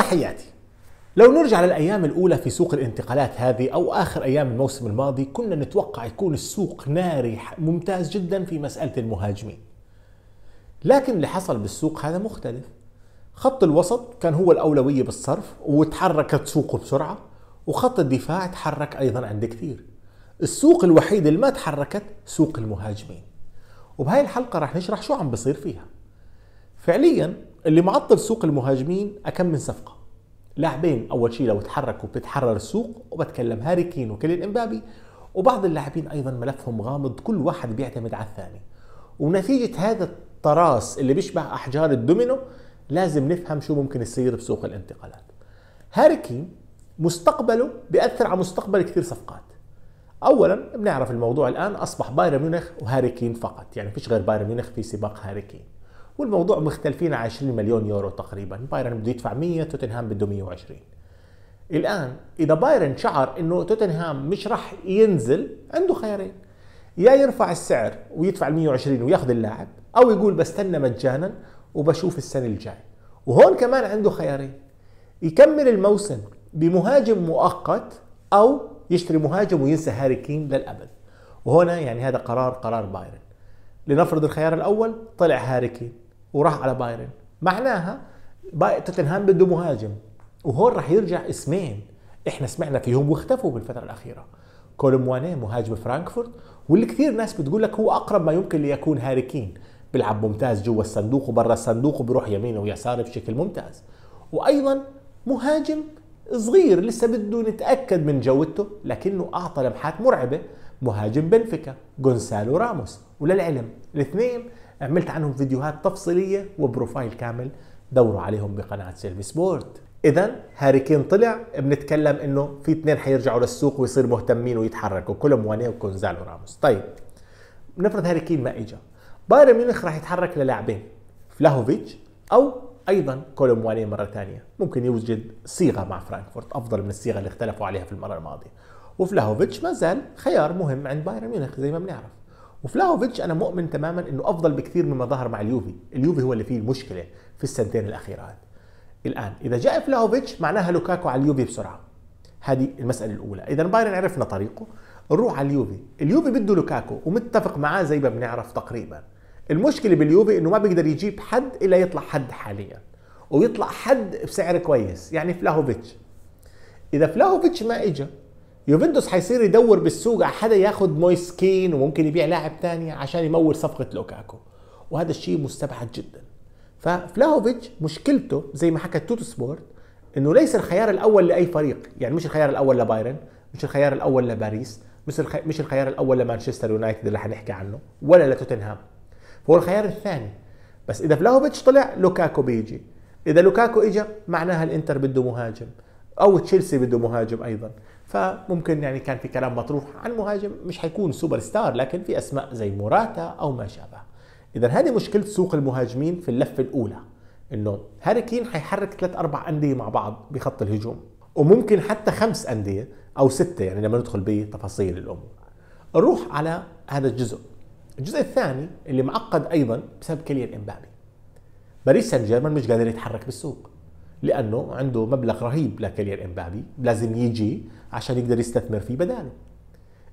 تحياتي لو نرجع للأيام الأولى في سوق الانتقالات هذه أو آخر أيام الموسم الماضي كنا نتوقع يكون السوق ناري ممتاز جدا في مسألة المهاجمين لكن اللي حصل بالسوق هذا مختلف خط الوسط كان هو الأولوية بالصرف وتحركت سوقه بسرعة وخط الدفاع تحرك أيضا عند كثير السوق الوحيد اللي ما تحركت سوق المهاجمين وبهاي الحلقة راح نشرح شو عم بصير فيها فعليا اللي معطل سوق المهاجمين اكم من صفقه لاعبين اول شيء لو تحركوا بتحرر السوق وبتكلم هاري كين وكيلين امبابي وبعض اللاعبين ايضا ملفهم غامض كل واحد بيعتمد على الثاني ونتيجه هذا التراس اللي بيشبه احجار الدومينو لازم نفهم شو ممكن يصير بسوق الانتقالات هاري كين مستقبله بياثر على مستقبل كثير صفقات اولا بنعرف الموضوع الان اصبح بايرن ميونخ وهاري كين فقط يعني فيش غير بايرن ميونخ في سباق هاري كين والموضوع مختلفين على 20 مليون يورو تقريبا بايرن بده يدفع 100 توتنهام بده 120 الان اذا بايرن شعر انه توتنهام مش راح ينزل عنده خيارين يا يرفع السعر ويدفع ال 120 وياخذ اللاعب او يقول بستنى مجانا وبشوف السنه الجاي وهون كمان عنده خيارين يكمل الموسم بمهاجم مؤقت او يشتري مهاجم وينسى هاري كين للابد وهنا يعني هذا قرار قرار بايرن لنفرض الخيار الاول طلع هاري كين وراح على بايرن معناها توتنهام بده مهاجم وهون راح يرجع اسمين احنا سمعنا فيهم واختفوا بالفتره الاخيره كولومواني مهاجم فرانكفورت واللي كثير ناس بتقول لك هو اقرب ما يمكن ليكون هاري كين بيلعب ممتاز جوا الصندوق وبرا الصندوق وبيروح يمين ويسار بشكل ممتاز وايضا مهاجم صغير لسه بده نتاكد من جودته لكنه اعطى لمحات مرعبه مهاجم بنفيكا جونسالو راموس وللعلم الاثنين عملت عنهم فيديوهات تفصيليه وبروفايل كامل دوروا عليهم بقناه سيلفي سبورت اذا هاري كين طلع بنتكلم انه في اثنين حيرجعوا للسوق ويصير مهتمين ويتحركوا كلهم واني وكونزالو راموس طيب نفرض هاري كين ما اجى بايرن ميونخ راح يتحرك للاعبين فلاهوفيتش او ايضا كولوم واني مره ثانيه ممكن يوجد صيغه مع فرانكفورت افضل من الصيغه اللي اختلفوا عليها في المره الماضيه وفلاهوفيتش ما زال خيار مهم عند بايرن ميونخ زي ما بنعرف وفلاهوفيتش انا مؤمن تماما انه افضل بكثير مما ظهر مع اليوفي، اليوفي هو اللي فيه المشكله في السنتين الاخيرات. الان اذا جاء فلاهوفيتش معناها لوكاكو على اليوفي بسرعه. هذه المساله الاولى، اذا بايرن عرفنا طريقه نروح على اليوفي، اليوفي بده لوكاكو ومتفق معاه زي ما بنعرف تقريبا. المشكله باليوفي انه ما بيقدر يجيب حد الا يطلع حد حاليا ويطلع حد بسعر كويس، يعني فلاهوفيتش. اذا فلاهوفيتش ما اجى يوفنتوس هيصير يدور بالسوق على حدا ياخد مويس كين وممكن يبيع لاعب تاني عشان يمول صفقه لوكاكو وهذا الشيء مستبعد جدا ففلاهوفيتش مشكلته زي ما حكت توتو سبورت انه ليس الخيار الاول لاي فريق يعني مش الخيار الاول لبايرن مش الخيار الاول لباريس مش الخي... مش الخيار الاول لمانشستر يونايتد اللي حنحكي عنه ولا لتوتنهام هو الخيار الثاني بس اذا فلاهوفيتش طلع لوكاكو بيجي اذا لوكاكو اجى معناها الانتر بده مهاجم او تشيلسي بده مهاجم ايضا فممكن يعني كان في كلام مطروح عن مهاجم مش حيكون سوبر ستار لكن في اسماء زي موراتا او ما شابه اذا هذه مشكله سوق المهاجمين في اللفه الاولى انه هاري كين حيحرك ثلاث اربع انديه مع بعض بخط الهجوم وممكن حتى خمس انديه او سته يعني لما ندخل بتفاصيل الامور نروح على هذا الجزء الجزء الثاني اللي معقد ايضا بسبب كيليان امبابي باريس سان جيرمان مش قادر يتحرك بالسوق لانه عنده مبلغ رهيب لكيليان امبابي لازم يجي عشان يقدر يستثمر فيه بداله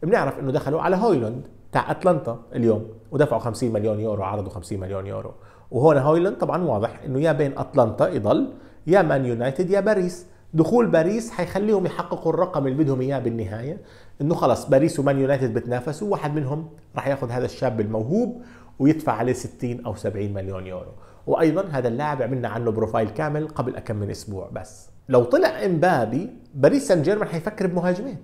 بنعرف انه دخلوا على هويلاند تاع اتلانتا اليوم ودفعوا 50 مليون يورو عرضوا 50 مليون يورو وهون هويلاند طبعا واضح انه يا بين اتلانتا يضل يا مان يونايتد يا باريس دخول باريس حيخليهم يحققوا الرقم اللي بدهم اياه بالنهايه انه خلص باريس ومان يونايتد بتنافسوا واحد منهم راح ياخذ هذا الشاب الموهوب ويدفع عليه 60 او 70 مليون يورو وايضا هذا اللاعب عملنا عنه بروفايل كامل قبل كم من اسبوع بس لو طلع امبابي باريس سان جيرمان حيفكر بمهاجمين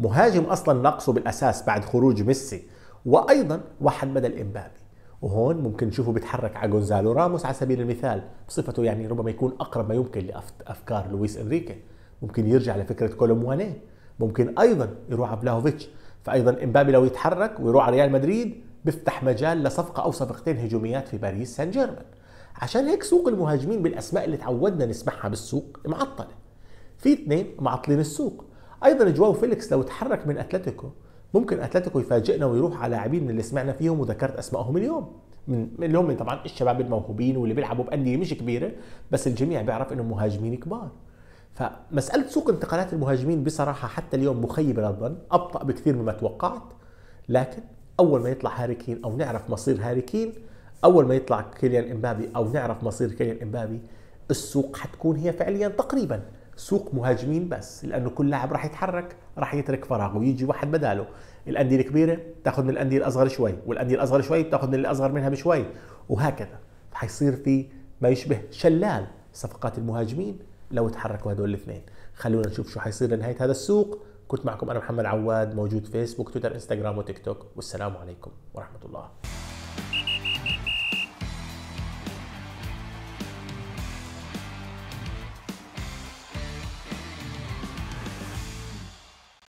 مهاجم اصلا نقصه بالاساس بعد خروج ميسي وايضا واحد بدل امبابي وهون ممكن نشوفه بيتحرك على جونزالو راموس على سبيل المثال بصفته يعني ربما يكون اقرب ما يمكن لافكار لويس انريكي ممكن يرجع لفكره كولومواني ممكن ايضا يروح على بلاهوفيتش فايضا امبابي لو يتحرك ويروح على ريال مدريد بيفتح مجال لصفقه او صفقتين هجوميات في باريس سان جيرمان عشان هيك سوق المهاجمين بالاسماء اللي تعودنا نسمعها بالسوق معطله في اثنين معطلين السوق ايضا جواو فيليكس لو تحرك من اتلتيكو ممكن اتلتيكو يفاجئنا ويروح على لاعبين من اللي سمعنا فيهم وذكرت اسمائهم اليوم من اللي هم طبعا الشباب الموهوبين واللي بيلعبوا بانديه مش كبيره بس الجميع بيعرف انهم مهاجمين كبار فمساله سوق انتقالات المهاجمين بصراحه حتى اليوم مخيبه للظن ابطا بكثير مما توقعت لكن اول ما يطلع هاري كين او نعرف مصير هاري كين اول ما يطلع كيليان امبابي او نعرف مصير كيليان امبابي السوق حتكون هي فعليا تقريبا سوق مهاجمين بس لانه كل لاعب راح يتحرك راح يترك فراغ ويجي واحد بداله الانديه الكبيره تاخذ من الانديه الاصغر شوي والانديه الاصغر شوي بتاخذ من الاصغر منها بشوي وهكذا حيصير في ما يشبه شلال صفقات المهاجمين لو تحركوا هدول الاثنين خلونا نشوف شو حيصير لنهايه هذا السوق كنت معكم أنا محمد عواد موجود فيسبوك تويتر انستغرام وتيك توك والسلام عليكم ورحمة الله